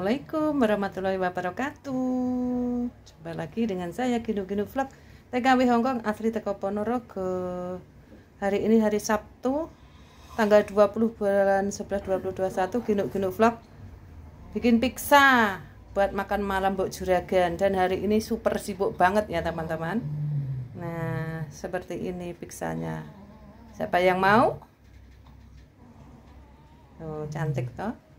Assalamualaikum warahmatullahi wabarakatuh Jumpa lagi dengan saya Gino Gino Vlog TKW Hongkong Asri Teko Ponorogo Hari ini hari Sabtu Tanggal 20 bulan 11 2021 Gino Gino Vlog Bikin pizza Buat makan malam buat Juragan Dan hari ini super sibuk banget ya teman-teman Nah seperti ini pizzanya Siapa yang mau? Tuh, oh, cantik toh